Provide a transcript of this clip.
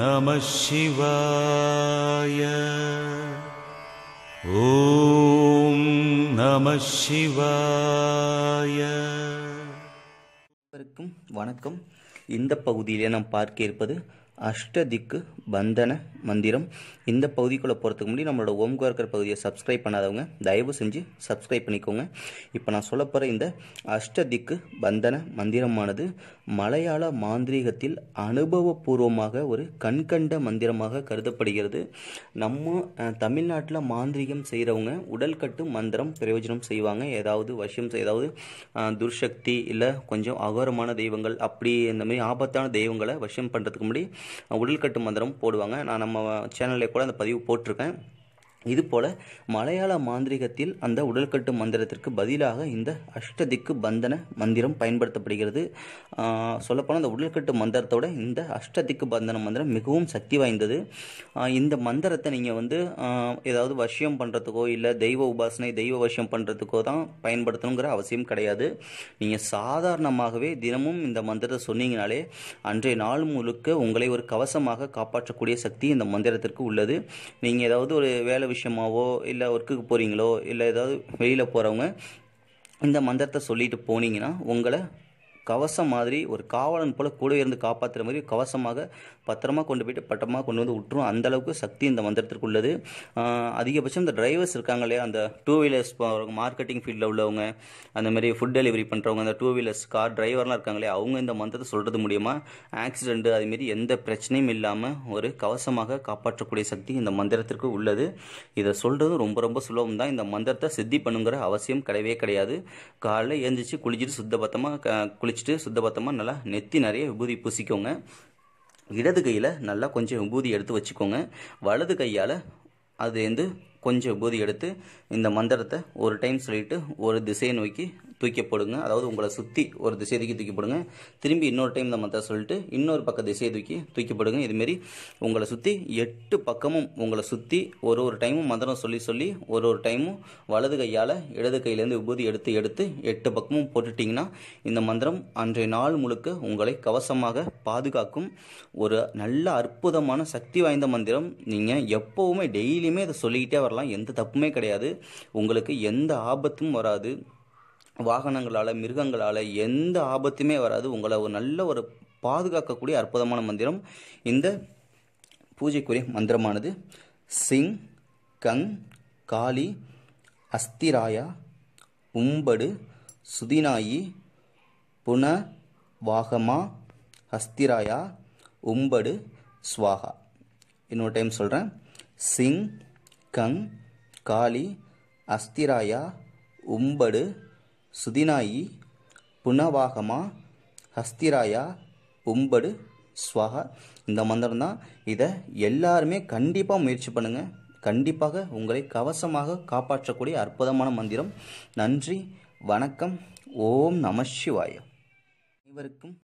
நம சிவாய ஓம் நம சிவாய வணக்கம் இந்த பகுதியிலே நாம் பார்க்க இருப்பது அஷ்டதிக்கு பந்தன மந்திரம் இந்த பகுதிக்குள்ளே போகிறதுக்கு முன்னாடி நம்மளோட ஓம்கார்கர் பகுதியை சப்ஸ்கிரைப் பண்ணாதவங்க தயவு செஞ்சு சப்ஸ்கிரைப் பண்ணிக்கோங்க இப்போ நான் சொல்ல போகிற இந்த அஷ்டதிக்கு பந்தன மந்திரமானது மலையாள மாந்திரீகத்தில் அனுபவபூர்வமாக ஒரு கண்கண்ட மந்திரமாக கருதப்படுகிறது நம்ம தமிழ்நாட்டில் மாந்திரீகம் செய்கிறவங்க உடல் கட்டு மந்திரம் பிரயோஜனம் செய்வாங்க ஏதாவது வசியம் ஏதாவது துர்சக்தி இல்லை கொஞ்சம் அகோரமான தெய்வங்கள் அப்படி இந்த மாதிரி ஆபத்தான தெய்வங்களை வசியம் பண்ணுறதுக்கு முன்னாடி உடல்கட்டு மந்திரம் போடுவாங்க நான் நம்ம சேனல்லே கூட அந்த பதிவு போட்டிருக்கேன் இதுபோல மலையாள மாந்திரிகத்தில் அந்த உடல்கட்டு மந்திரத்திற்கு பதிலாக இந்த அஷ்டதிக்கு பந்தன மந்திரம் பயன்படுத்தப்படுகிறது சொல்லப்போனால் அந்த உடல்கட்டு மந்திரத்தோட இந்த அஷ்டதிக்கு பந்தன மந்திரம் மிகவும் சக்தி வாய்ந்தது இந்த மந்திரத்தை நீங்கள் வந்து ஏதாவது வசியம் பண்ணுறதுக்கோ இல்லை தெய்வ உபாசனை தெய்வ வசியம் பண்ணுறதுக்கோ தான் பயன்படுத்தணுங்கிற அவசியம் கிடையாது நீங்கள் சாதாரணமாகவே தினமும் இந்த மந்திரத்தை சொன்னீங்கனாலே அன்றைய நாள் முழுக்க உங்களை ஒரு கவசமாக காப்பாற்றக்கூடிய சக்தி இந்த மந்திரத்திற்கு உள்ளது நீங்கள் ஏதாவது ஒரு வேலை விஷயமாவோ இல்லை ஒர்க்குக்கு போகிறீங்களோ இல்லை ஏதாவது வெளியில் போகிறவங்க இந்த மந்திரத்தை சொல்லிட்டு போனீங்கன்னா உங்களை கவசம் மாதிரி ஒரு காவலன் போல் கூட இருந்து காப்பாற்றுற மாதிரி கவசமாக பத்திரமாக கொண்டு போயிட்டு பட்டமாக கொண்டு வந்து விட்டுரும் அந்தளவுக்கு சக்தி இந்த மந்திரத்திற்கு உள்ளது அதிகபட்சம் இந்த டிரைவர்ஸ் இருக்காங்க இல்லையா அந்த டூ வீலர்ஸ் மார்க்கெட்டிங் ஃபீல்டில் உள்ளவங்க அந்த மாதிரி ஃபுட் டெலிவரி பண்ணுறவங்க அந்த டூ வீலர்ஸ் கார் டிரைவர்லாம் இருக்காங்க இல்லையா அவங்க இந்த மந்திரத்தை சொல்கிறது மூலியமாக ஆக்சிடெண்ட்டு அதுமாரி எந்த பிரச்சனையும் இல்லாமல் ஒரு கவசமாக காப்பாற்றக்கூடிய சக்தி இந்த மந்திரத்திற்கு உள்ளது இதை சொல்கிறது ரொம்ப ரொம்ப சுலபம் தான் இந்த மந்திரத்தை சித்தி பண்ணுங்கிற அவசியம் கிடையவே கிடையாது காலையில் எழுந்திரிச்சு குளிச்சுட்டு சுத்த குளி குளிச்சுட்டு சுத்தபத்தமாக நல்லா நெத்தி நிறைய விபூதி பூசிக்கோங்க இடது கையில் நல்லா கொஞ்சம் விபூதி எடுத்து வச்சுக்கோங்க வலது கையால் அது வந்து கொஞ்சம் விபூதி எடுத்து இந்த மந்திரத்தை ஒரு டைம் சொல்லிவிட்டு ஒரு திசையை நோக்கி தூக்கப்படுங்க அதாவது உங்களை சுற்றி ஒரு திசை தூக்கி தூக்கப்படுங்க திரும்பி இன்னொரு டைம் இந்த மந்திரம் சொல்லிட்டு இன்னொரு பக்க திசையை தூக்கி தூக்கப்படுங்க இதுமாரி உங்களை சுற்றி எட்டு பக்கமும் உங்களை சுற்றி ஒரு ஒரு டைமும் மந்திரம் சொல்லி சொல்லி ஒரு ஒரு டைமும் வலது கையால் இடது கையிலேருந்து விபூதி எடுத்து எடுத்து எட்டு பக்கமும் போட்டுட்டிங்கன்னா இந்த மந்திரம் அன்றைய நாள் முழுக்க உங்களை கவசமாக பாதுகாக்கும் ஒரு நல்ல அற்புதமான சக்தி வாய்ந்த மந்திரம் நீங்கள் எப்போவுமே டெய்லியுமே அதை சொல்லிக்கிட்டே வரலாம் எந்த தப்புமே கிடையாது உங்களுக்கு எந்த ஆபத்தும் வராது வாகனங்களால் மிருகங்களால் எந்த ஆபத்துமே வராது உங்களை ஒரு நல்ல ஒரு பாதுகாக்கக்கூடிய அற்புதமான மந்திரம் இந்த பூஜைக்குரிய மந்திரமானது சிங் கங் காளி அஸ்திராயா உம்படு சுதினாயி புன வாகமா அஸ்திராயா உம்படு ஸ்வாகா இன்னொரு டைம் சொல்கிறேன் சிங் கங் காளி அஸ்திராயா உம்படு சுதினாயி புனவாகமா ஹஸ்திராயா உம்படு ஸ்வாகா இந்த மந்திரம் தான் இதை எல்லாருமே கண்டிப்பாக முயற்சி பண்ணுங்கள் கண்டிப்பாக உங்களை கவசமாக காப்பாற்றக்கூடிய அற்புதமான மந்திரம் நன்றி வணக்கம் ஓம் நம சிவாயம் அனைவருக்கும்